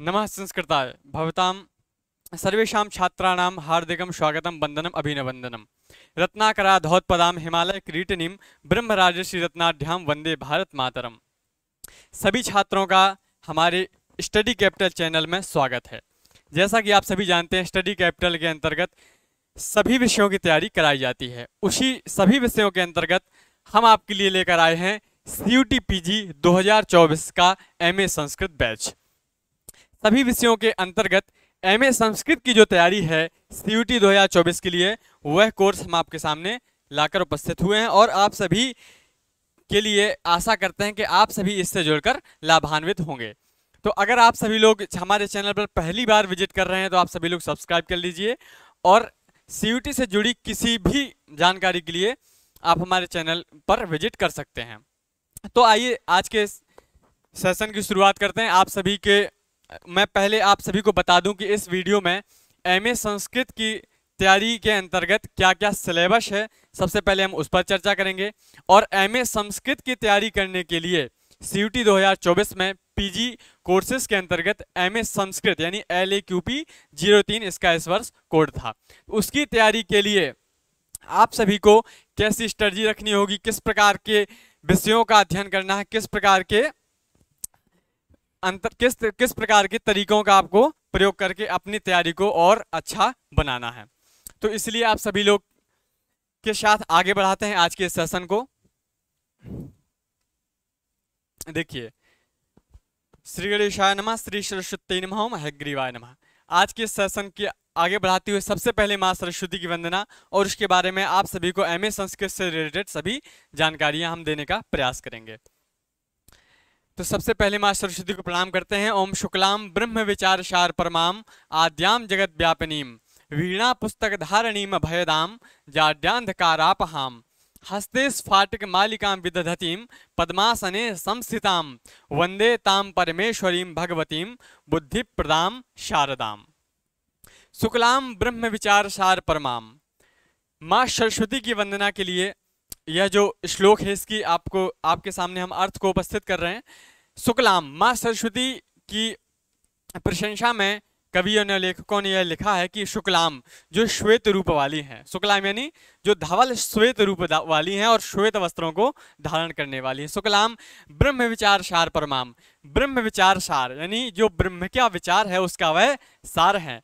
नम नमः संस्कृताय छात्राण सर्वेषां स्वागत वंदनम अभिनवंदनम रत्नाकोत्पदा हिमालय क्रीटनी ब्रह्मराज श्री रत्नाढ्याम वंदे भारत मातरम सभी छात्रों का हमारे स्टडी कैपिटल चैनल में स्वागत है जैसा कि आप सभी जानते हैं स्टडी कैपिटल के अंतर्गत सभी विषयों की तैयारी कराई जाती है उसी सभी विषयों के अंतर्गत हम आपके लिए लेकर आए हैं C U T P G का एम संस्कृत बैच सभी विषयों के अंतर्गत एमए संस्कृत की जो तैयारी है सी टी दो के लिए वह कोर्स हम आपके सामने लाकर उपस्थित हुए हैं और आप सभी के लिए आशा करते हैं कि आप सभी इससे जुड़कर लाभान्वित होंगे तो अगर आप सभी लोग हमारे चैनल पर पहली बार विजिट कर रहे हैं तो आप सभी लोग सब्सक्राइब कर लीजिए और सी से जुड़ी किसी भी जानकारी के लिए आप हमारे चैनल पर विजिट कर सकते हैं तो आइए आज के सेशन की शुरुआत करते हैं आप सभी के मैं पहले आप सभी को बता दूं कि इस वीडियो में एमए संस्कृत की तैयारी के अंतर्गत क्या क्या सिलेबस है सबसे पहले हम उस पर चर्चा करेंगे और एमए संस्कृत की तैयारी करने के लिए सी यू में पीजी कोर्सेज के अंतर्गत एमए संस्कृत यानी L A Q P zero तीन इसका इस वर्ष कोड था उसकी तैयारी के लिए आप सभी को कैसी स्ट्रेटी रखनी होगी किस प्रकार के विषयों का अध्ययन करना है किस प्रकार के अंतर किस किस प्रकार के तरीकों का आपको प्रयोग करके अपनी तैयारी को और अच्छा बनाना है तो इसलिए आप सभी लोग के साथ आगे बढ़ाते हैं आज के सेशन को देखिए श्री गणेशाय नमा श्री सरस्वती नम हम हैग्रीवाय नमा आज के सेशन के आगे बढ़ाते हुए सबसे पहले माँ सरस्वती की वंदना और उसके बारे में आप सभी को एमए संस्कृत से रिलेटेड सभी जानकारियां हम देने का प्रयास करेंगे तो सबसे पहले माँ सरस्वती को प्रणाम करते हैं ओम शुक्लाम ब्रह्म विचार शार परमाम आद्याम जगत व्यापनीम वीणा पुस्तक धारणीम भयदाम जाड्यांधकारापहाम हस्ते स्फाटक मालिकां विदधतीम पद्मासने संस्थितां वंदे ताम परमेश्वरीम भगवतीम बुद्धि प्रदाम शारदाम शुक्लाम ब्रह्म विचार सार परमाम माँ सरस्वती की वंदना के लिए यह जो श्लोक है इसकी आपको आपके सामने हम अर्थ को उपस्थित कर रहे हैं शुक्लाम माँ सरस्वती की प्रशंसा में कवियों ने लेखकों ने यह लिखा है कि शुक्लाम जो श्वेत रूप वाली हैं शुक्लाम यानी जो धवल श्वेत रूप वाली हैं और श्वेत वस्त्रों को धारण करने वाली है शुक्लाम ब्रह्म विचार सार परमाम ब्रह्म विचार सार यानी जो ब्रह्म क्या विचार है उसका वह सार है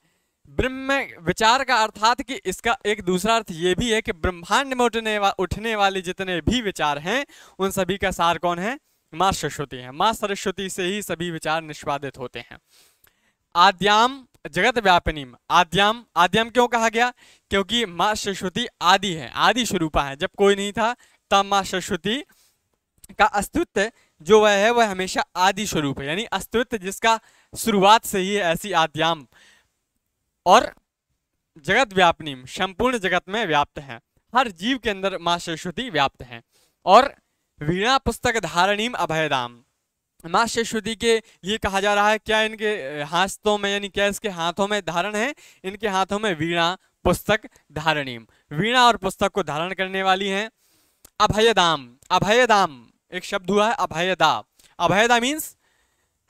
ब्रह्म विचार का अर्थात कि इसका एक दूसरा अर्थ ये भी है कि ब्रह्मांड में उठने वा, उठने वाले जितने भी विचार हैं उन सभी का सार कौन है माँ सरस्वती है माँ सरस्वती से ही सभी विचार निष्पादित होते हैं आद्याम जगत व्यापनी आद्याम आद्याम क्यों कहा गया क्योंकि माँ सरस्वती आदि है आदि स्वरूपा है जब कोई नहीं था तब माँ सरस्वती का अस्तित्व जो वह है वह हमेशा आदि स्वरूप है यानी अस्तित्व जिसका शुरुआत से ही ऐसी आद्याम और जगत व्यापनी संपूर्ण जगत में व्याप्त है हर जीव के अंदर माँ सरस्वती व्याप्त है और वीणा पुस्तक धारणीम अभयदाम माँ सरस्वती के लिए कहा जा रहा है क्या इनके हाथों में यानी क्या इसके हाथों में धारण है इनके हाथों में वीणा पुस्तक धारणीम वीणा और पुस्तक को धारण करने वाली हैं अभयदाम अभयदाम एक शब्द हुआ है अभयदा अभयदा मीन्स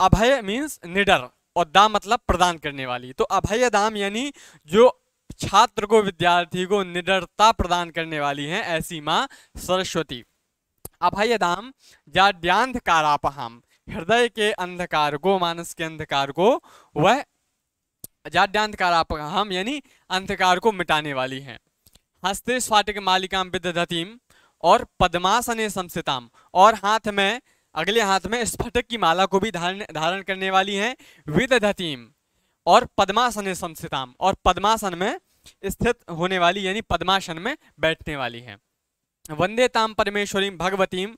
अभय मीन्स निडर और दाम मतलब प्रदान करने वाली तो अभय दाम यानी जो छात्र को विद्यार्थी को निडरता प्रदान करने वाली हैं ऐसी माँ सरस्वती अभय दाम या जाड्यांधकारापहाम हृदय के अंधकार को मानस के अंधकार को वह जाड्यांधकार जाड्यांधकारापहाम यानी अंधकार को मिटाने वाली हैं हस्ते स्वाटिक मालिकाम विदधतीम और पद्मासने समसिताम और हाथ में अगले हाथ में स्फटक की माला को भी धारण धारण करने वाली हैं विदधतीम और पद्मासन संस्थिताम और पद्मासन में स्थित होने वाली यानी पद्मासन में बैठने वाली है वंदे ताम परमेश्वरी भगवतीम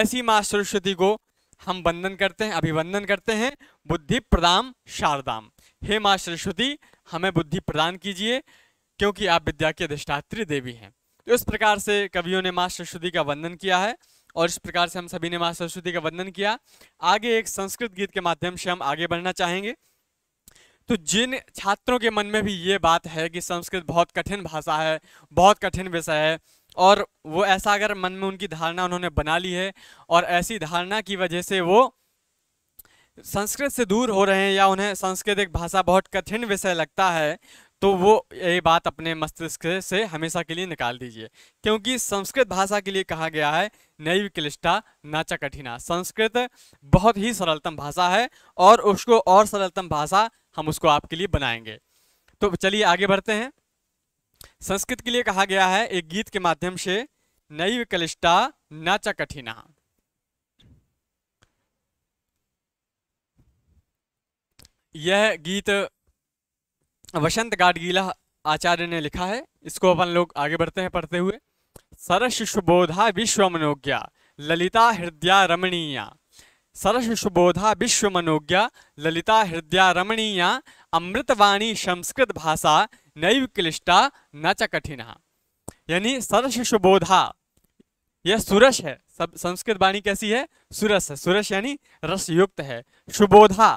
ऐसी माँ सरस्वती को हम वंदन करते हैं अभिवंदन करते हैं बुद्धि प्रदान शारदाम हे माँ सरस्वती हमें बुद्धि प्रदान कीजिए क्योंकि आप विद्या की अधिष्ठात्री देवी हैं तो इस प्रकार से कवियों ने माँ सरस्वती का वंदन किया है और इस प्रकार से हम सभी ने माँ सरस्वती का वंदन किया आगे एक संस्कृत गीत के माध्यम से हम आगे बढ़ना चाहेंगे तो जिन छात्रों के मन में भी ये बात है कि संस्कृत बहुत कठिन भाषा है बहुत कठिन विषय है और वो ऐसा अगर मन में उनकी धारणा उन्होंने बना ली है और ऐसी धारणा की वजह से वो संस्कृत से दूर हो रहे हैं या उन्हें संस्कृत एक भाषा बहुत कठिन विषय लगता है तो वो ये बात अपने मस्तिष्क से हमेशा के लिए निकाल दीजिए क्योंकि संस्कृत भाषा के लिए कहा गया है नई क्लिष्टा नाचा कठिना संस्कृत बहुत ही सरलतम भाषा है और उसको और सरलतम भाषा हम उसको आपके लिए बनाएंगे तो चलिए आगे बढ़ते हैं संस्कृत के लिए कहा गया है एक गीत के माध्यम से नई कलिष्टा नाचा कठिना यह गीत वसंत गाडगीला आचार्य ने लिखा है इसको अपन लोग आगे बढ़ते हैं पढ़ते हुए सरसुबोधा विश्व मनोज्ञा ललिता हृदया रमणीया सरसुबोधा विश्व मनोज्ञा ललिता हृदया रमणीया अमृतवाणी संस्कृत भाषा नैव क्लिष्टा न च कठिना यानी सरस यह सुरस है सब संस्कृत वाणी कैसी है सुरस है सुरस यानी रसयुक्त है सुबोधा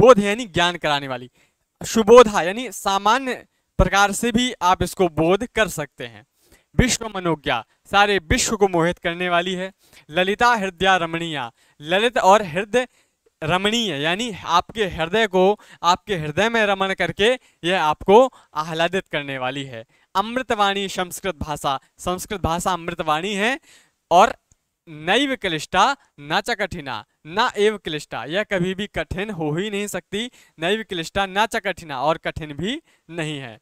बोध यानी ज्ञान कराने वाली शुबोधा यानी सामान्य प्रकार से भी आप इसको बोध कर सकते हैं विश्व मनोज्ञा सारे विश्व को मोहित करने वाली है ललिता हृदय रमणीया ललित और हृदय रमणीय यानी आपके हृदय को आपके हृदय में रमण करके यह आपको आह्लादित करने वाली है अमृतवाणी संस्कृत भाषा संस्कृत भाषा अमृतवाणी है और नैव क्लिष्टा न च कठिना न एव क्लिष्टा यह कभी भी कठिन हो ही नहीं सकती नैव क्लिष्टा न च कठिना और कठिन भी नहीं है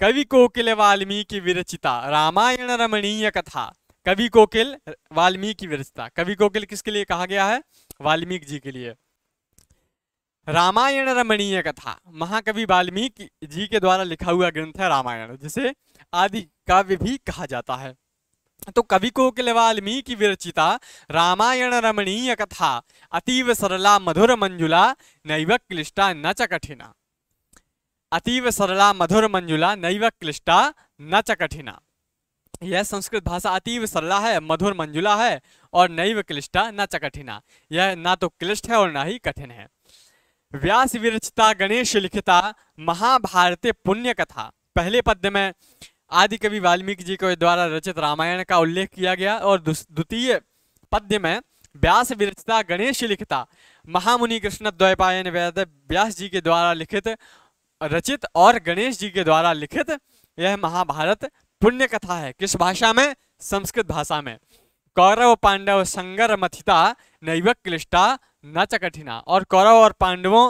कवि कोकिल वाल्मीकि विरचिता रामायण रमणीय कथा कवि कोकिल वाल्मीकि विरचिता कवि कोकिल किसके लिए कहा गया है वाल्मीकि जी के लिए रामायण रमणीय कथा महाकवि वाल्मीकि जी के द्वारा लिखा हुआ ग्रंथ है रामायण जिसे आदि काव्य भी कहा जाता है तो कवि कोकिल वाल्मीकि विरचिता रामायण रमणीय कथा अतीव सरला मधुर मंजुला नैव क्लिष्टा न च कठिना अतीव सरला मधुर मंजुला नैव क्लिष्टा न च कठिना यह संस्कृत भाषा अतीव सरला है मधुर मंजुला है और नैव क्लिष्टा न च कठिना यह ना तो क्लिष्ट है और ना ही कठिन है व्यास विरचिता गणेश लिखिता महाभारत पुण्य कथा पहले पद्य में आदि कवि वाल्मीकि जी के द्वारा रचित रामायण का उल्लेख किया गया और द्वितीय पद्य में व्यास विरचिता गणेश लिखता महामुनि कृष्ण द्वैपायन वेद व्यास जी के द्वारा लिखित रचित और गणेश जी के द्वारा लिखित यह महाभारत पुण्य कथा है किस भाषा में संस्कृत भाषा में कौरव पांडव संगर मथिता नैव क्लिष्टा न कठिना और कौरव और पांडवों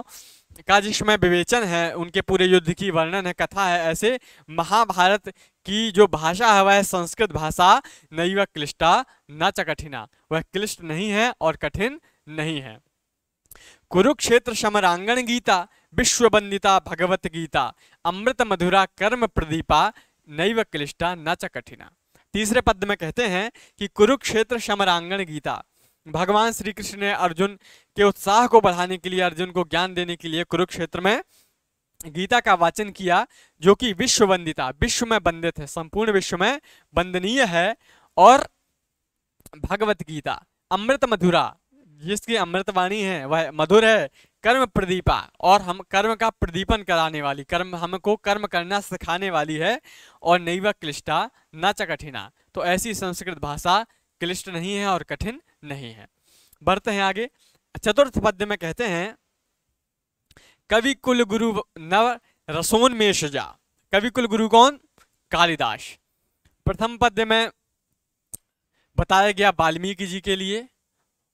का जिसमें विवेचन है उनके पूरे युद्ध की वर्णन है कथा है ऐसे महाभारत की जो भाषा है वह संस्कृत भाषा नहीं वह क्लिष्टा न च कठिना वह क्लिष्ट नहीं है और कठिन नहीं है कुरुक्षेत्र समरांगण गीता विश्व बंदिता भगवत गीता अमृत मधुरा कर्म प्रदीपा नैव क्लिष्टा न च कठिना तीसरे पद में कहते हैं कि कुरुक्षेत्र समरांगण गीता भगवान श्री कृष्ण ने अर्जुन के उत्साह को बढ़ाने के लिए अर्जुन को ज्ञान देने के लिए कुरुक्षेत्र में गीता का वाचन किया जो कि विश्व वंदिता विश्व में बंदित है संपूर्ण विश्व में वंदनीय है और भगवत गीता अमृत मधुरा जिसकी अमृतवाणी है वह मधुर है कर्म प्रदीपा और हम कर्म का प्रदीपन कराने वाली कर्म हमको कर्म करना सिखाने वाली है और नहीं वह क्लिष्टा न च कठिना तो ऐसी संस्कृत भाषा क्लिष्ट नहीं है और कठिन नहीं है बढ़ते हैं आगे चतुर्थ पद्य में कहते हैं कवि कुल गुरु नव रसोन में सजा कवि कुल गुरु कौन कालिदास प्रथम पद में बताया गया वाल्मीकि जी के लिए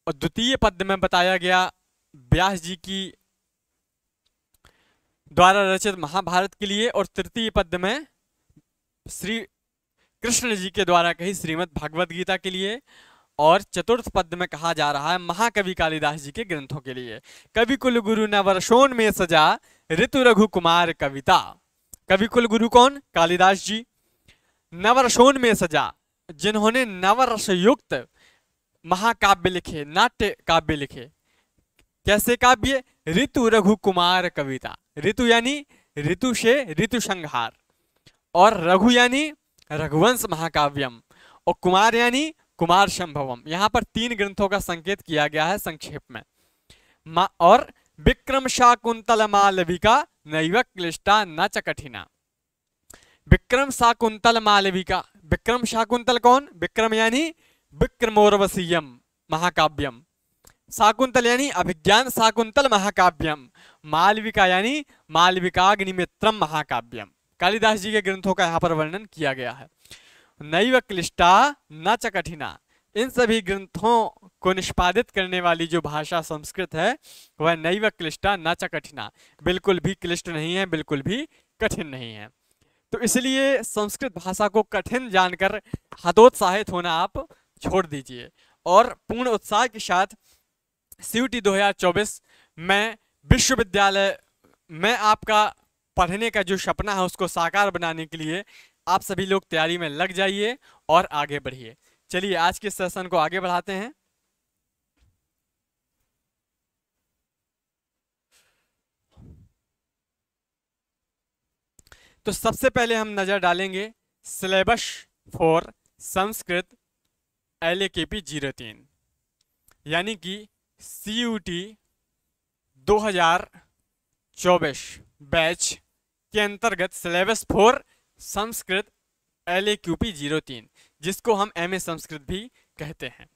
और द्वितीय पद में बताया गया व्यास जी की द्वारा रचित महाभारत के लिए और तृतीय पद में श्री कृष्ण जी के द्वारा कही श्रीमद् भागवत गीता के लिए और चतुर्थ पद में कहा जा रहा है महाकवि कालिदास जी के ग्रंथों के लिए कवि कुल गुरु ने वर्षोन में सजा ऋतु रघु कुमार कविता कवि कुल गुरु कौन कालिदास जी नवरसोन में सजा जिन्होंने नवरस युक्त महाकाव्य लिखे नाट्य काव्य लिखे कैसे काव्य ऋतु रघु कुमार कविता ऋतु यानी ऋतु से ऋतु संहार और रघु यानी रघुवंश महाकाव्यम और कुमार यानी कुमार संभवम यहाँ पर तीन ग्रंथों का संकेत किया गया है संक्षेप में और विक्रम शाकुंतल मालविका नैव क्लिष्टा न च कठिना विक्रम शाकुंतल मालविका विक्रम शाकुंतल कौन विक्रम यानी विक्रमोर्वशीयम महाकाव्यम शाकुंतल यानी अभिज्ञान शाकुंतल महाकाव्यम मालविका यानी मालविकाग्निमित्रम महाकाव्यम कालिदास जी के ग्रंथों का यहाँ पर वर्णन किया गया है नैव क्लिष्टा न च कठिना इन सभी ग्रंथों को निष्पादित करने वाली जो भाषा संस्कृत है वह नैव क्लिष्टा न च कठिना बिल्कुल भी क्लिष्ट नहीं है बिल्कुल भी कठिन नहीं है तो इसलिए संस्कृत भाषा को कठिन जानकर हतोत्साहित होना आप छोड़ दीजिए और पूर्ण उत्साह के साथ सी दो हजार चौबीस में विश्वविद्यालय में आपका पढ़ने का जो सपना है उसको साकार बनाने के लिए आप सभी लोग तैयारी में लग जाइए और आगे बढ़िए चलिए आज के सेशन को आगे बढ़ाते हैं तो सबसे पहले हम नज़र डालेंगे syllabus for Sanskrit L A K P zero तीन यानी कि सी यू टी दो हजार चौबीस बैच के अंतर्गत syllabus for Sanskrit L A Q P zero तीन जिसको हम एम ए संस्कृत भी कहते हैं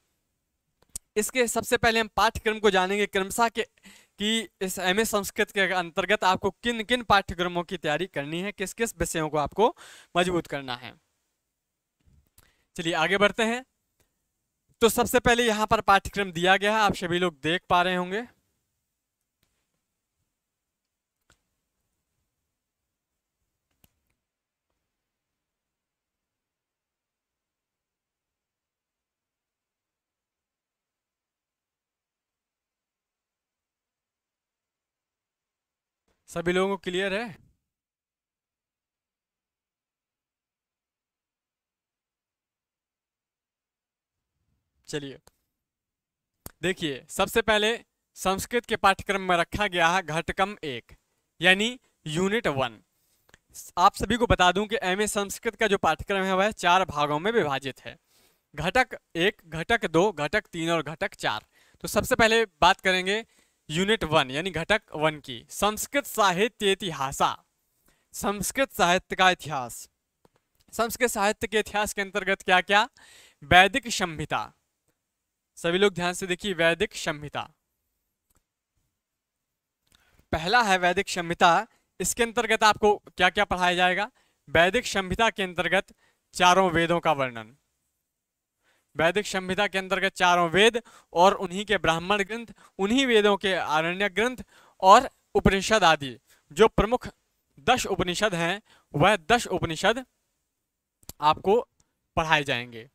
इसके सबसे पहले हम पाठ्यक्रम को जानेंगे क्रमशः के कि इस एम ए संस्कृत के अंतर्गत आपको किन किन पाठ्यक्रमों की तैयारी करनी है किस किस विषयों को आपको मजबूत करना है चलिए आगे बढ़ते हैं तो सबसे पहले यहाँ पर पाठ्यक्रम दिया गया है आप सभी लोग देख पा रहे होंगे सभी लोगों को क्लियर है चलिए देखिए सबसे पहले संस्कृत के पाठ्यक्रम में रखा गया है घटकम एक यानी यूनिट वन आप सभी को बता दूं कि एम संस्कृत का जो पाठ्यक्रम है वह चार भागों में विभाजित है घटक एक घटक दो घटक तीन और घटक चार तो सबसे पहले बात करेंगे यूनिट वन यानी घटक वन की संस्कृत साहित्य इतिहासा संस्कृत साहित्य का इतिहास संस्कृत साहित्य के इतिहास के अंतर्गत क्या क्या वैदिक संहिता सभी लोग ध्यान से देखिए वैदिक संहिता पहला है वैदिक संहिता इसके अंतर्गत आपको क्या क्या पढ़ाया जाएगा वैदिक संहिता के अंतर्गत चारों वेदों का वर्णन वैदिक संहिता के अंतर्गत चारों वेद और उन्हीं के ब्राह्मण ग्रंथ उन्हीं वेदों के आरण्य ग्रंथ और उपनिषद आदि जो प्रमुख दश उपनिषद हैं वह दश उपनिषद आपको पढ़ाए जाएंगे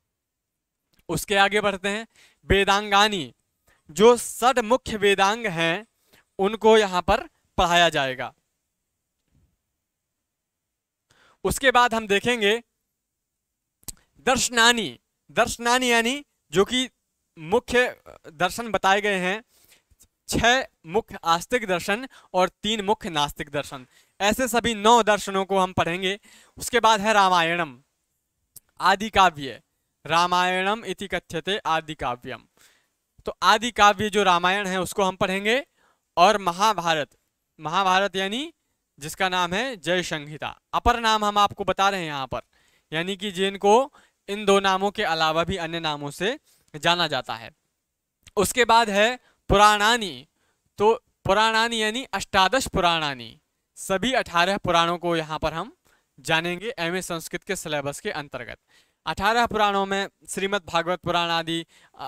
उसके आगे बढ़ते हैं वेदांगानी जो सड मुख्य वेदांग हैं उनको यहाँ पर पढ़ाया जाएगा उसके बाद हम देखेंगे दर्शनानी दर्शनान यानी जो कि मुख्य दर्शन बताए गए हैं छह मुख्य आस्तिक दर्शन और तीन मुख्य नास्तिक दर्शन ऐसे सभी नौ दर्शनों को हम पढ़ेंगे उसके बाद है रामायणम आदि काव्य रामायणम इति कथ्यते आदि काव्यम तो आदि काव्य जो रामायण है उसको हम पढ़ेंगे और महाभारत महाभारत यानी जिसका नाम है जय संहिता अपर नाम हम आपको बता रहे हैं यहाँ पर यानी कि जिनको इन दो नामों के अलावा भी अन्य नामों से जाना जाता है उसके बाद है पुराणानी तो पुराणानी यानी अष्टादश पुराणानी सभी अठारह पुराणों को यहाँ पर हम जानेंगे एम संस्कृत के सिलेबस के अंतर्गत अठारह पुराणों में श्रीमद् भागवत पुराण आदि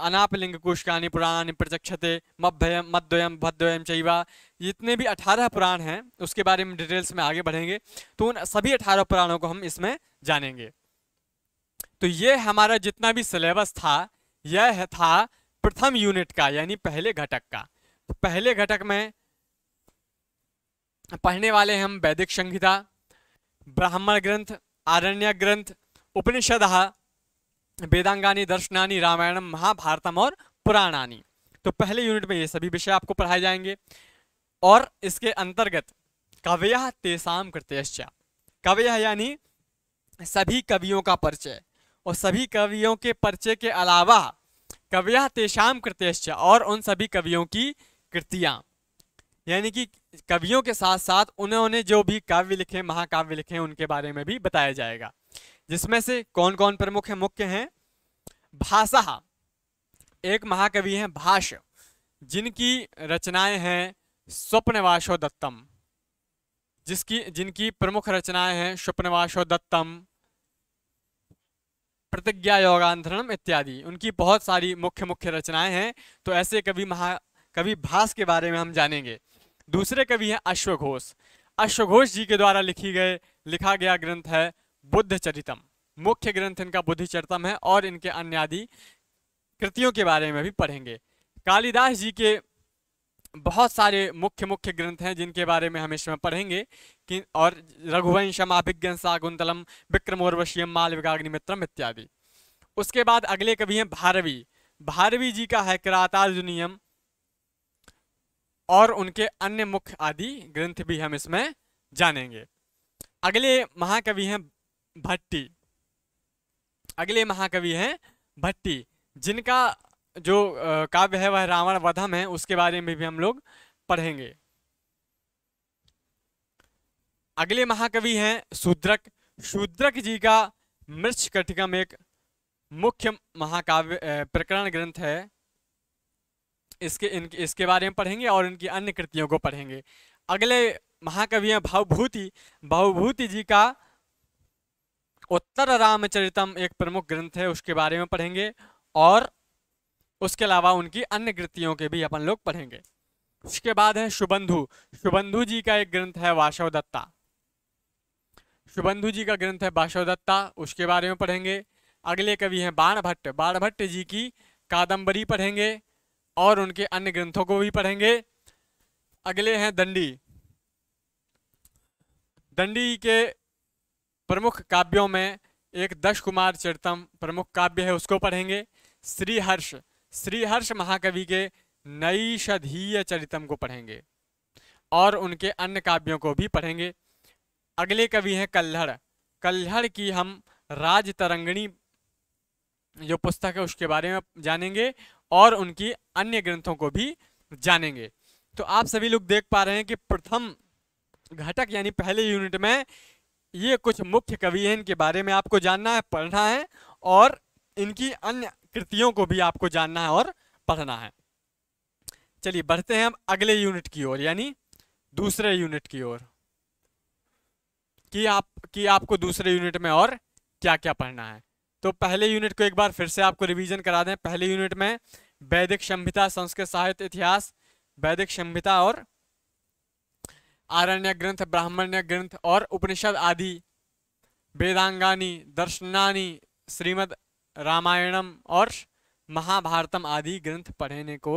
अनापलिंग कुशकानी पुराणानी प्रचक्षते मभ्यम मध्वयम भद्वयम चैवा जितने भी अठारह पुराण हैं उसके बारे में डिटेल्स में आगे बढ़ेंगे तो उन सभी अठारह पुराणों को हम इसमें जानेंगे तो ये हमारा जितना भी सिलेबस था यह था प्रथम यूनिट का यानी पहले घटक का तो पहले घटक में पढ़ने वाले हम वैदिक संहिता ब्राह्मण ग्रंथ आरण्य ग्रंथ उपनिषद वेदांगानी दर्शनानी रामायणम महाभारतम और पुराणानी तो पहले यूनिट में ये सभी विषय आपको पढ़ाए जाएंगे और इसके अंतर्गत कवय तेसाम कृत्यश्च कवय यानी सभी कवियों का परिचय और सभी कवियों के परिचय के अलावा कविया तेषाम कृत्यश्च और उन सभी कवियों की कृतियाँ यानी कि कवियों के साथ साथ उन्होंने जो भी काव्य लिखे महाकाव्य लिखे उनके बारे में भी बताया जाएगा जिसमें से कौन कौन प्रमुख है मुख्य हैं भाषा एक महाकवि हैं भाष जिनकी रचनाएं हैं स्वप्नवाशो दत्तम जिसकी जिनकी प्रमुख रचनाएं हैं स्वप्नवाशो दत्तम प्रतिज्ञा योगांतरणम इत्यादि उनकी बहुत सारी मुख्य मुख्य रचनाएं हैं तो ऐसे कवि महा कवि भास के बारे में हम जानेंगे दूसरे कवि हैं अश्वघोष अश्वघोष जी के द्वारा लिखी गए लिखा गया ग्रंथ है बुद्ध चरितम मुख्य ग्रंथ इनका बुद्ध चरितम है और इनके अन्यदि कृतियों के बारे में भी पढ़ेंगे कालिदास जी के बहुत सारे मुख्य मुख्य ग्रंथ हैं जिनके बारे में हम इसमें पढ़ेंगे कि और रघुवंशम आभिज्ञ शाकुंतलम विक्रमोर्वशीयम मालविकाग्निमित्रम इत्यादि उसके बाद अगले कवि हैं भारवी भारवी जी का है किरातार्जुनियम और उनके अन्य मुख्य आदि ग्रंथ भी हम इसमें जानेंगे अगले महाकवि हैं भट्टी अगले महाकवि हैं भट्टी जिनका जो काव्य है वह रावण वधम है उसके बारे में भी हम लोग पढ़ेंगे अगले महाकवि हैं शूद्रक शूद्रक जी का मृक्ष कटिकम एक मुख्य महाकाव्य प्रकरण ग्रंथ है इसके इनके इसके बारे में पढ़ेंगे और इनकी अन्य कृतियों को पढ़ेंगे अगले महाकवि हैं भावभूति भावभूति जी का उत्तर रामचरितम एक प्रमुख ग्रंथ है उसके बारे में पढ़ेंगे और उसके अलावा उनकी अन्य कृतियों के भी अपन लोग पढ़ेंगे इसके बाद है शुभंधु शुभंधु जी का एक ग्रंथ है वाशवदत्ता शुभंधु जी का ग्रंथ है वाशवदत्ता उसके बारे में पढ़ेंगे अगले कवि हैं बाण भट्ट बाण भट्ट जी की कादम्बरी पढ़ेंगे और उनके अन्य ग्रंथों को भी पढ़ेंगे अगले हैं दंडी दंडी के प्रमुख काव्यों में एक दश कुमार चरतम प्रमुख काव्य है उसको पढ़ेंगे श्रीहर्ष श्रीहर्ष महाकवि के नई शधीय चरितम को पढ़ेंगे और उनके अन्य काव्यों को भी पढ़ेंगे अगले कवि हैं कल्हड़ कल्हड़ की हम राज तरंगणी जो पुस्तक है उसके बारे में जानेंगे और उनकी अन्य ग्रंथों को भी जानेंगे तो आप सभी लोग देख पा रहे हैं कि प्रथम घटक यानी पहले यूनिट में ये कुछ मुख्य कवि हैं इनके बारे में आपको जानना है पढ़ना है और इनकी अन्य कृतियों को भी आपको जानना है और पढ़ना है चलिए बढ़ते हैं हम अगले यूनिट की ओर यानी दूसरे यूनिट की ओर कि आप कि आपको दूसरे यूनिट में और क्या क्या पढ़ना है तो पहले यूनिट को एक बार फिर से आपको रिवीजन करा दें पहले यूनिट में वैदिक संहिता संस्कृत साहित्य इतिहास वैदिक संहिता और आरण्य ग्रंथ ब्राह्मण्य ग्रंथ और उपनिषद आदि वेदांगानी दर्शनानी श्रीमद रामायणम और महाभारतम आदि ग्रंथ पढ़ने को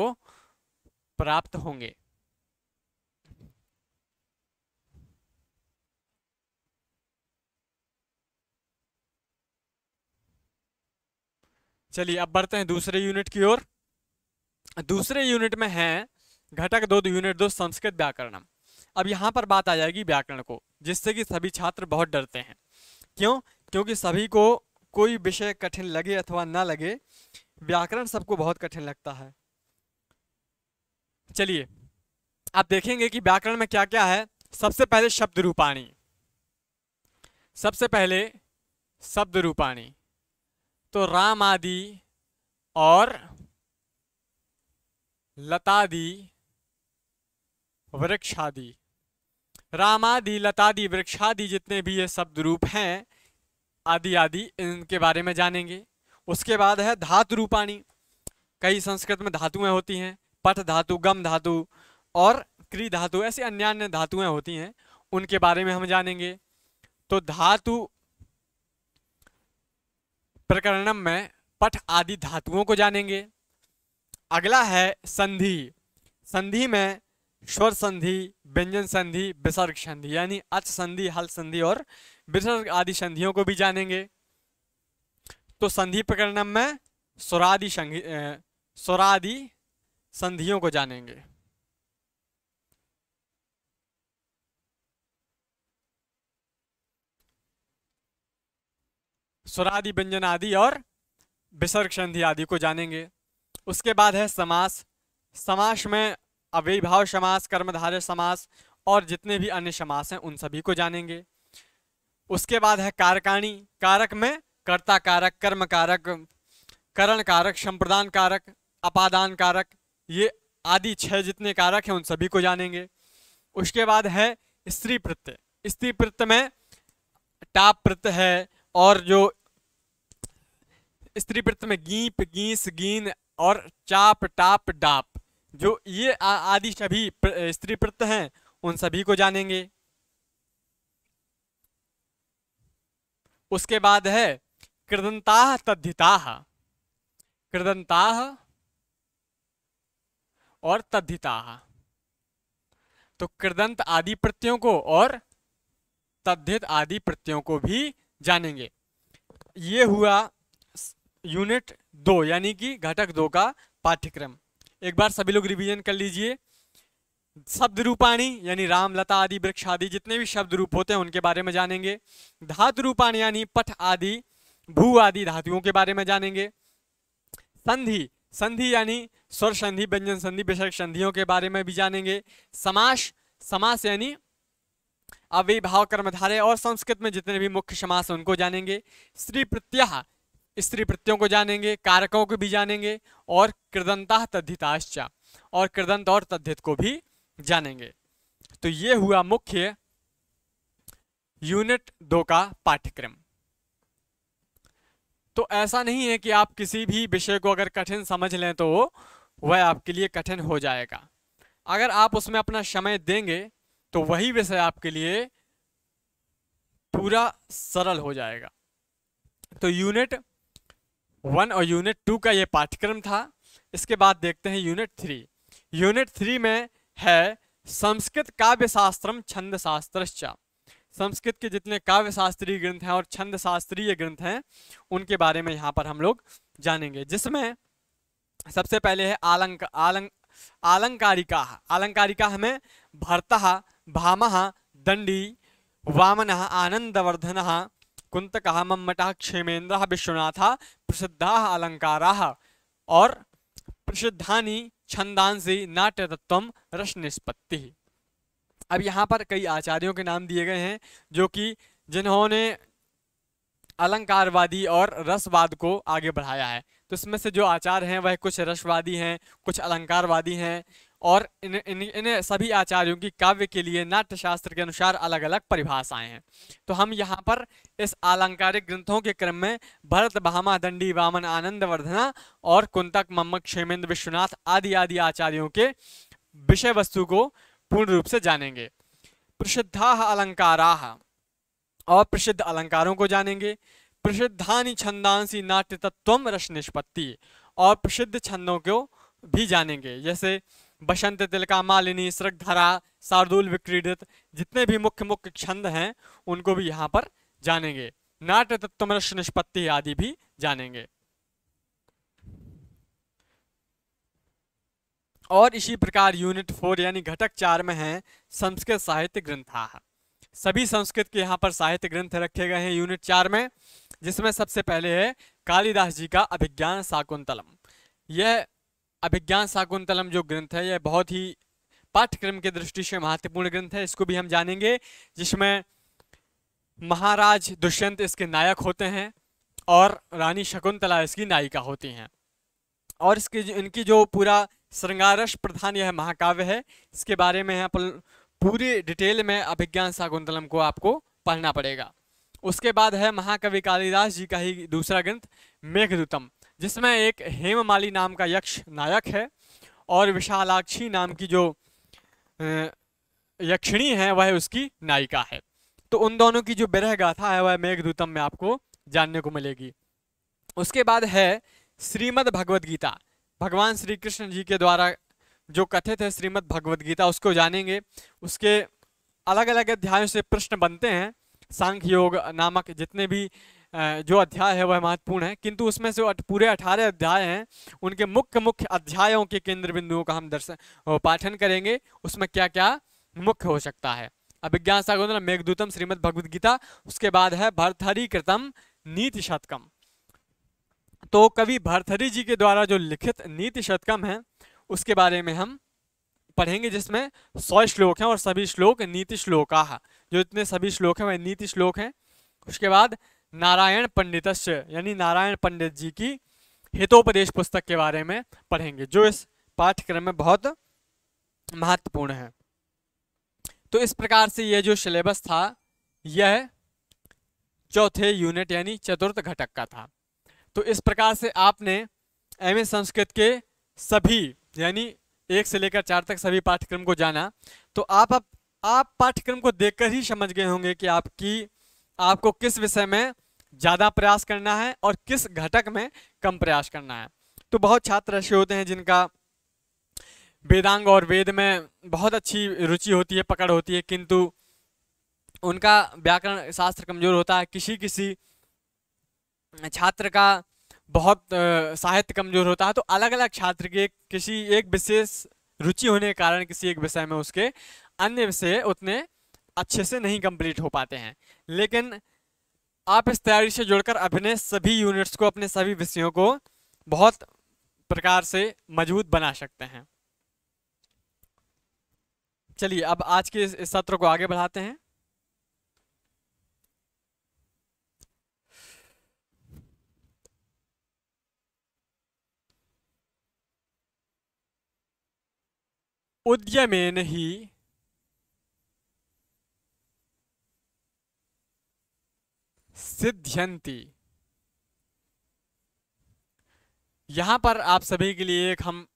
प्राप्त होंगे चलिए अब बढ़ते हैं दूसरे यूनिट की ओर दूसरे यूनिट में है घटक दो यूनिट दो संस्कृत व्याकरणम अब यहाँ पर बात आ जाएगी व्याकरण को जिससे कि सभी छात्र बहुत डरते हैं क्यों क्योंकि सभी को कोई विषय कठिन लगे अथवा ना लगे व्याकरण सबको बहुत कठिन लगता है चलिए आप देखेंगे कि व्याकरण में क्या क्या है सबसे पहले शब्द रूपाणी सबसे पहले शब्द रूपाणी तो राम आदि और लतादि वृक्षादि रामादि लतादि वृक्षादि जितने भी ये शब्द रूप हैं आदि आदि इनके बारे में जानेंगे उसके बाद है धातु रूपाणी कई संस्कृत में धातुएं होती हैं पट धातु गम धातु और क्री धातु ऐसी अन्य अन्य धातुएं होती हैं उनके बारे में हम जानेंगे तो धातु प्रकरणम में पठ आदि धातुओं को जानेंगे अगला है संधि संधि में स्वर संधि व्यंजन संधि विसर्ग संधि यानी अच संधि हल संधि और विसर्ग आदि संधियों को भी जानेंगे तो संधि प्रकरण में स्वरादि संधि स्वरादि संधियों को जानेंगे स्वरादि व्यंजन आदि और विसर्ग संधि आदि को जानेंगे उसके बाद है समास समास में अव्यभाव समास कर्मधारय समास और जितने भी अन्य समास हैं उन सभी को जानेंगे उसके बाद है कारकाणी कारक में कर्ता कारक कर्म कारक करण कारक संप्रदान कारक अपादान कारक ये आदि छह जितने कारक हैं उन सभी को जानेंगे उसके बाद है स्त्री प्रत्यय स्त्री प्रत्यय में टाप प्रत्य है और जो स्त्री प्रत्य में गीप गीस गीन और चाप टाप डाप जो ये आदि सभी स्त्री प्रत्य हैं उन सभी को जानेंगे उसके बाद है कृदंता तद्धिता कृदंता और तद्धिता तो कृदंत आदि प्रत्ययों को और तद्धित आदि प्रत्ययों को भी जानेंगे ये हुआ यूनिट दो यानी कि घटक दो का पाठ्यक्रम एक बार सभी लोग रिवीजन कर लीजिए शब्द रूपाणी यानी राम लता आदि वृक्ष आदि जितने भी शब्द रूप होते हैं उनके बारे में जानेंगे धातु रूपाणी यानी पठ आदि भू आदि धातुओं के बारे में जानेंगे संधि संधि यानी स्वर संधि व्यंजन संधि विषय संधियों के बारे में भी जानेंगे समास समास यानी अविभाव कर्मधारे और संस्कृत में जितने भी मुख्य समास हैं उनको जानेंगे स्त्री प्रत्याह स्त्री प्रत्ययों को जानेंगे कारकों को भी जानेंगे और कृदंता तद्धिताश्चा और कृदंत और तद्धित को भी जानेंगे तो ये हुआ मुख्य यूनिट दो का पाठ्यक्रम तो ऐसा नहीं है कि आप किसी भी विषय को अगर कठिन समझ लें तो वह आपके लिए कठिन हो जाएगा अगर आप उसमें अपना समय देंगे तो वही विषय आपके लिए पूरा सरल हो जाएगा तो यूनिट वन और यूनिट टू का यह पाठ्यक्रम था इसके बाद देखते हैं यूनिट थ्री यूनिट थ्री में है संस्कृत काव्य शास्त्रम छंद शास्त्र संस्कृत के जितने काव्य शास्त्रीय ग्रंथ हैं और छंद शास्त्रीय ग्रंथ हैं उनके बारे में यहाँ पर हम लोग जानेंगे जिसमें सबसे पहले है आलंक आलंक आलंकारिका आलंकारिका हमें भरता भामह दंडी वामन आनंदवर्धन कुंतक मम्मटा क्षेमेन्द्र विश्वनाथ प्रसिद्धा अलंकारा और प्रसिद्धानी छंदांसी नाट्य तत्व रस निष्पत्ति अब यहाँ पर कई आचार्यों के नाम दिए गए हैं जो कि जिन्होंने अलंकारवादी और रसवाद को आगे बढ़ाया है तो इसमें से जो आचार्य हैं वह कुछ रसवादी हैं कुछ अलंकारवादी हैं और इन इन इन सभी आचार्यों की काव्य के लिए नाट्यशास्त्र के अनुसार अलग अलग परिभाषाएं हैं तो हम यहाँ पर इस आलंकारिक ग्रंथों के क्रम में भरत भामा दंडी वामन आनंद वर्धना और कुंतक मम्मक क्षेमेंद्र विश्वनाथ आदि आदि आचार्यों के विषय वस्तु को पूर्ण रूप से जानेंगे प्रसिद्धा अलंकारा और प्रसिद्ध अलंकारों को जानेंगे प्रसिद्धानी छंदांसी नाट्य तत्व रस निष्पत्ति और प्रसिद्ध छंदों को भी जानेंगे जैसे बसंत तिलका मालिनी सृगधरा शार्दुल विक्रीडित जितने भी मुख्य मुख्य छंद हैं उनको भी यहाँ पर जानेंगे नाट्य तत्वमृष निष्पत्ति आदि भी जानेंगे और इसी प्रकार यूनिट फोर यानी घटक चार में है संस्कृत साहित्य ग्रंथा सभी संस्कृत के यहाँ पर साहित्य ग्रंथ रखे गए हैं यूनिट चार में जिसमें सबसे पहले है कालिदास जी का अभिज्ञान शाकुंतलम यह अभिज्ञान शाकुंतलम जो ग्रंथ है यह बहुत ही पाठ्यक्रम के दृष्टि से महत्वपूर्ण ग्रंथ है इसको भी हम जानेंगे जिसमें महाराज दुष्यंत इसके नायक होते हैं और रानी शकुंतला इसकी नायिका होती हैं और इसके जो इनकी जो पूरा श्रृंगारस प्रधान यह महाकाव्य है इसके बारे में अपन पूरी डिटेल में अभिज्ञान शाकुंतलम को आपको पढ़ना पड़ेगा उसके बाद है महाकवि कालिदास जी का ही दूसरा ग्रंथ मेघदूतम जिसमें एक हेममाली नाम का यक्ष नायक है और विशालाक्षी नाम की जो यक्षिणी है वह उसकी नायिका है तो उन दोनों की जो बिरह गाथा है वह मेघदूतम में आपको जानने को मिलेगी उसके बाद है श्रीमद् भगवद गीता भगवान श्री कृष्ण जी के द्वारा जो कथित है श्रीमद् भगवद गीता उसको जानेंगे उसके अलग अलग अध्यायों से प्रश्न बनते हैं सांख्य योग नामक जितने भी जो अध्याय है वह महत्वपूर्ण है किंतु उसमें से पूरे अठारह अध्याय हैं उनके मुख्य मुख्य अध्यायों के केंद्र बिंदुओं का हम दर्शन पाठन करेंगे उसमें क्या क्या मुख्य हो सकता है अभिज्ञान सागोदर मेघदूतम श्रीमद भगवद गीता उसके बाद है भरथरी कृतम नीति शतकम तो कवि भरथरी जी के द्वारा जो लिखित नीति शतकम है उसके बारे में हम पढ़ेंगे जिसमें सौ श्लोक हैं और सभी श्लोक नीति श्लोका जो इतने सभी श्लोक हैं वह नीति श्लोक हैं उसके बाद नारायण पंडित यानी नारायण पंडित जी की हितोपदेश पुस्तक के बारे में पढ़ेंगे जो इस पाठ्यक्रम में बहुत महत्वपूर्ण है तो इस प्रकार से यह जो सिलेबस था यह चौथे यूनिट यानी चतुर्थ घटक का था तो इस प्रकार से आपने एम संस्कृत के सभी यानी एक से लेकर चार तक सभी पाठ्यक्रम को जाना तो आप आप, आप पाठ्यक्रम को देखकर ही समझ गए होंगे कि आपकी आपको किस विषय में ज़्यादा प्रयास करना है और किस घटक में कम प्रयास करना है तो बहुत छात्र ऐसे होते हैं जिनका वेदांग और वेद में बहुत अच्छी रुचि होती है पकड़ होती है किंतु उनका व्याकरण शास्त्र कमज़ोर होता है किसी किसी छात्र का बहुत साहित्य कमज़ोर होता है तो अलग अलग छात्र के किसी एक विशेष रुचि होने के कारण किसी एक विषय में उसके अन्य विषय उतने अच्छे से नहीं कंप्लीट हो पाते हैं लेकिन आप इस तैयारी से जुड़कर अपने सभी यूनिट्स को अपने सभी विषयों को बहुत प्रकार से मजबूत बना सकते हैं चलिए अब आज के इस सत्र को आगे बढ़ाते हैं उद्यमेन ही सिद्ध्यंती यहां पर आप सभी के लिए एक हम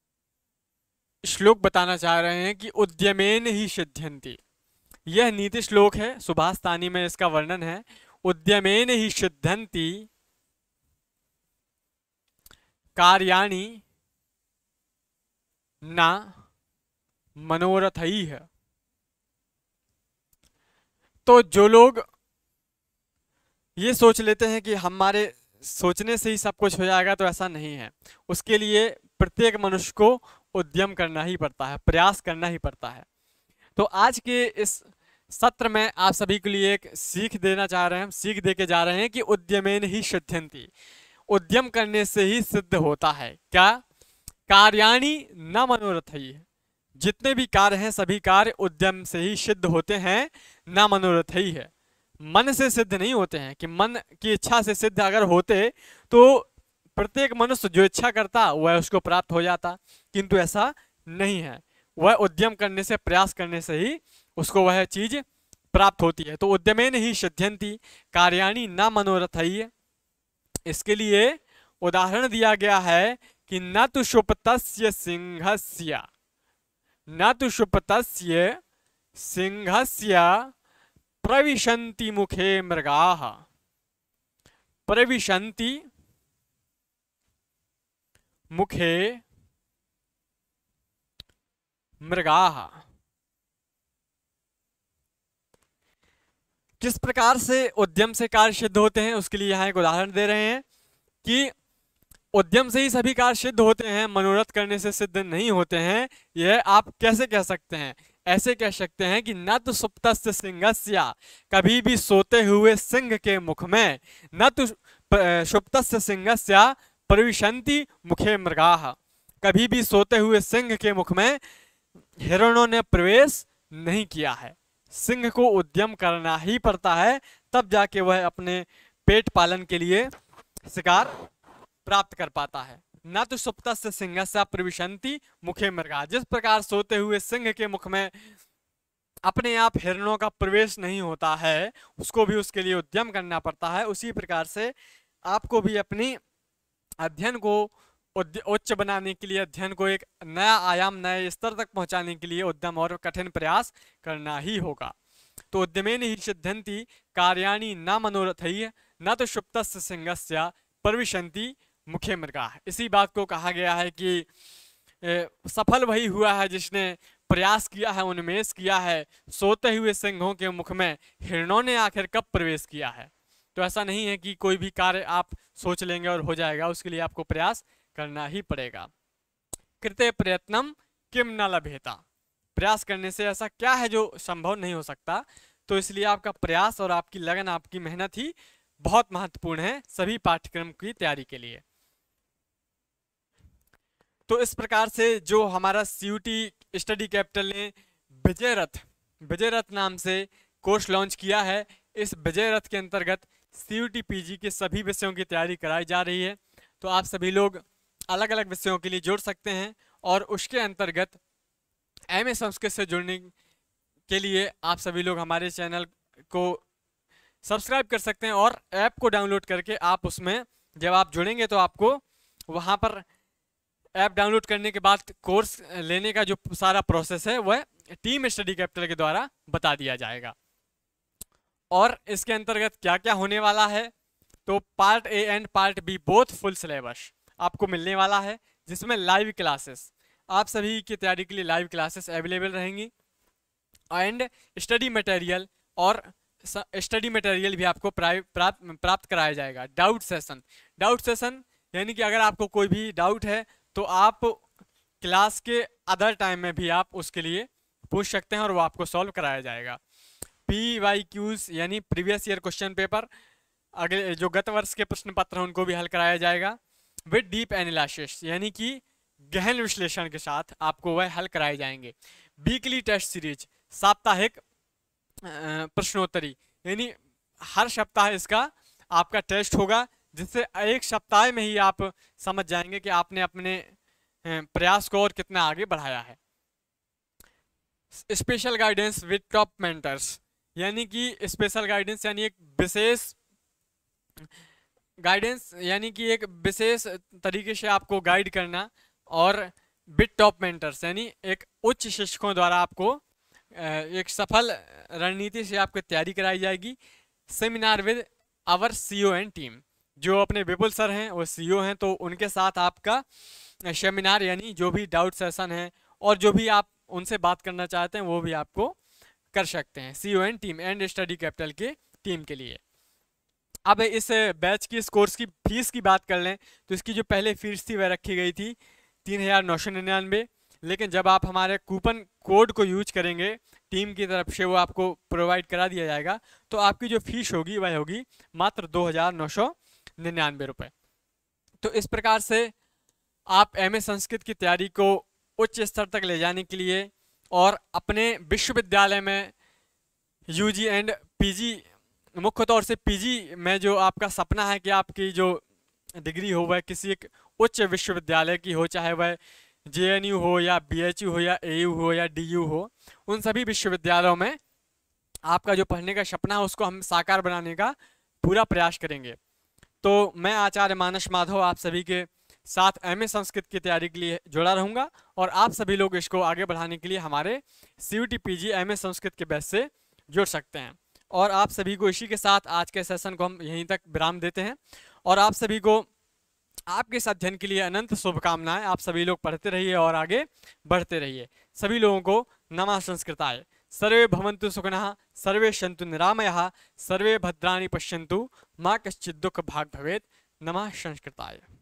श्लोक बताना चाह रहे हैं कि उद्यमेन ही सिद्धंती यह नीति श्लोक है सुभाष तानी में इसका वर्णन है उद्यमेन ही सिद्धंती कार्याणी ना मनोरथ ही है तो जो लोग ये सोच लेते हैं कि हमारे सोचने से ही सब कुछ हो जाएगा तो ऐसा नहीं है उसके लिए प्रत्येक मनुष्य को उद्यम करना ही पड़ता है प्रयास करना ही पड़ता है तो आज के इस सत्र में आप सभी के लिए एक सीख देना चाह रहे हैं हम सीख दे के जा रहे हैं कि उद्यमेन ही सिद्धंती उद्यम करने से ही सिद्ध होता है क्या कार्याणी न मनोरथ ही है जितने भी कार्य हैं सभी कार्य उद्यम से ही सिद्ध होते हैं न मनोरथ ही है मन से सिद्ध नहीं होते हैं कि मन की इच्छा से सिद्ध अगर होते तो प्रत्येक मनुष्य जो इच्छा करता वह उसको प्राप्त हो जाता किंतु ऐसा नहीं है वह उद्यम करने से प्रयास करने से ही उसको वह चीज प्राप्त होती है तो उद्यमे नहीं सिद्ध्यंती कार्याणी न मनोरथ ही इसके लिए उदाहरण दिया गया है कि न तो सुपत सिंह न तो सुपतस्य सिंह प्रविशंति मुखे मृगा प्रविशंति मुखे मृगा किस प्रकार से उद्यम से कार्य सिद्ध होते हैं उसके लिए यहां एक उदाहरण दे रहे हैं कि उद्यम से ही सभी कार्य सिद्ध होते हैं मनोरथ करने से सिद्ध नहीं होते हैं यह आप कैसे कह सकते हैं ऐसे कह सकते हैं कि न तो सुप्तस्य कभी भी सोते हुए सिंह के मुख में न तो सिंह प्रविशंति मुखे मृगाह कभी भी सोते हुए सिंह के मुख में हिरणों ने प्रवेश नहीं किया है सिंह को उद्यम करना ही पड़ता है तब जाके वह अपने पेट पालन के लिए शिकार प्राप्त कर पाता है न तो सुप्त से प्रविशंति मुखे मृगा जिस प्रकार सोते हुए सिंह के मुख में अपने आप हिरणों का प्रवेश नहीं होता है उसको भी उसके लिए उद्यम करना पड़ता है उसी प्रकार से आपको भी अपनी अध्ययन को उच्च बनाने के लिए अध्ययन को एक नया आयाम नए स्तर तक पहुंचाने के लिए उद्यम और कठिन प्रयास करना ही होगा तो उद्यमेन ही सिद्धंती कार्याणी न मनोरथ न तो सुप्त से प्रविशंति मुख्य मृगा इसी बात को कहा गया है कि सफल वही हुआ है जिसने प्रयास किया है उन्मेष किया है सोते हुए सिंहों के मुख में हिरणों ने आखिर कब प्रवेश किया है तो ऐसा नहीं है कि कोई भी कार्य आप सोच लेंगे और हो जाएगा उसके लिए आपको प्रयास करना ही पड़ेगा कृत्य प्रयत्नम किम न लभेता प्रयास करने से ऐसा क्या है जो संभव नहीं हो सकता तो इसलिए आपका प्रयास और आपकी लगन आपकी मेहनत ही बहुत महत्वपूर्ण है सभी पाठ्यक्रम की तैयारी के लिए तो इस प्रकार से जो हमारा सी स्टडी कैपिटल ने विजय रथ विजय रथ नाम से कोर्स लॉन्च किया है इस विजय रथ के अंतर्गत सी पीजी के सभी विषयों की तैयारी कराई जा रही है तो आप सभी लोग अलग अलग विषयों के लिए जुड़ सकते हैं और उसके अंतर्गत एम ए संस्कृत से जुड़ने के लिए आप सभी लोग हमारे चैनल को सब्सक्राइब कर सकते हैं और ऐप को डाउनलोड करके आप उसमें जब आप जुड़ेंगे तो आपको वहाँ पर ऐप डाउनलोड करने के बाद कोर्स लेने का जो सारा प्रोसेस है वह टीम स्टडी कैपिटल के द्वारा बता दिया जाएगा और इसके अंतर्गत क्या क्या होने वाला है तो part A and part B both full syllabus आपको मिलने वाला है जिसमें लाइव क्लासेस आप सभी की तैयारी के लिए लाइव क्लासेस अवेलेबल रहेंगी एंड स्टडी मटेरियल और स्टडी मटेरियल भी आपको प्राप्त प्राप्त कराया जाएगा डाउट सेशन डाउट सेशन यानी कि अगर आपको कोई भी डाउट है तो आप क्लास के अदर टाइम में भी आप उसके लिए पूछ सकते हैं और वो आपको सॉल्व कराया जाएगा पी वाई क्यूज यानी प्रीवियस ईयर क्वेश्चन पेपर अगले जो गत वर्ष के प्रश्न पत्र हैं उनको भी हल कराया जाएगा विद डीप एनालिसिस यानी कि गहन विश्लेषण के साथ आपको वह हल कराए जाएंगे वीकली टेस्ट सीरीज साप्ताहिक प्रश्नोत्तरी यानी हर सप्ताह इसका आपका टेस्ट होगा जिससे एक सप्ताह में ही आप समझ जाएंगे कि आपने अपने प्रयास को और कितना आगे बढ़ाया है special guidance with top mentors यानी कि स्पेशल गाइडेंस यानी एक विशेष गाइडेंस यानी कि एक विशेष तरीके से आपको गाइड करना और विद टॉप मेंटर्स यानी एक उच्च शिक्षकों द्वारा आपको एक सफल रणनीति से आपको तैयारी कराई जाएगी seminar with our CO and team जो अपने विपुल सर हैं वो सी हैं तो उनके साथ आपका सेमिनार यानी जो भी डाउट सेशन है और जो भी आप उनसे बात करना चाहते हैं वो भी आपको कर सकते हैं C N team and study capital के टीम के लिए अब इस बैच की इस कोर्स की फीस की बात कर लें तो इसकी जो पहले फीस थी वह रखी गई थी तीन हज़ार नौ सौ निन्यानवे लेकिन जब आप हमारे कूपन कोड को यूज करेंगे टीम की तरफ से वो आपको प्रोवाइड करा दिया जाएगा तो आपकी जो फीस होगी वह होगी मात्र दो हज़ार नौ सौ निन्यानवे रुपये तो इस प्रकार से आप एम संस्कृत की तैयारी को उच्च स्तर तक ले जाने के लिए और अपने विश्वविद्यालय में यूजी एंड पीजी मुख्य तौर से पीजी में जो आपका सपना है कि आपकी जो डिग्री हो वह किसी एक उच्च विश्वविद्यालय की हो चाहे वह जेएनयू हो या बीएचयू हो या एयू हो या डीयू हो उन सभी विश्वविद्यालयों में आपका जो पढ़ने का सपना है उसको हम साकार बनाने का पूरा प्रयास करेंगे तो मैं आचार्य मानस माधव आप सभी के साथ एम संस्कृत की तैयारी के लिए जुड़ा रहूँगा और आप सभी लोग इसको आगे बढ़ाने के लिए हमारे C U T P G M Sanskrit के बैच से जुड़ सकते हैं और आप सभी को इसी के साथ आज के सेशन को हम यहीं तक विराम देते हैं और आप सभी को आपके इस अध्ययन के लिए अनंत शुभकामनाएं आप सभी लोग पढ़ते रहिए और आगे बढ़ते रहिए सभी लोगों को नमा संस्कृत आए सर्वे भवन्तु सुखिनः सर्वे सन्तु निरामयः सर्वे भद्राणि पश्यन्तु माँ कश्चित् दुःख भाग भवेत् नमः संस्कृताय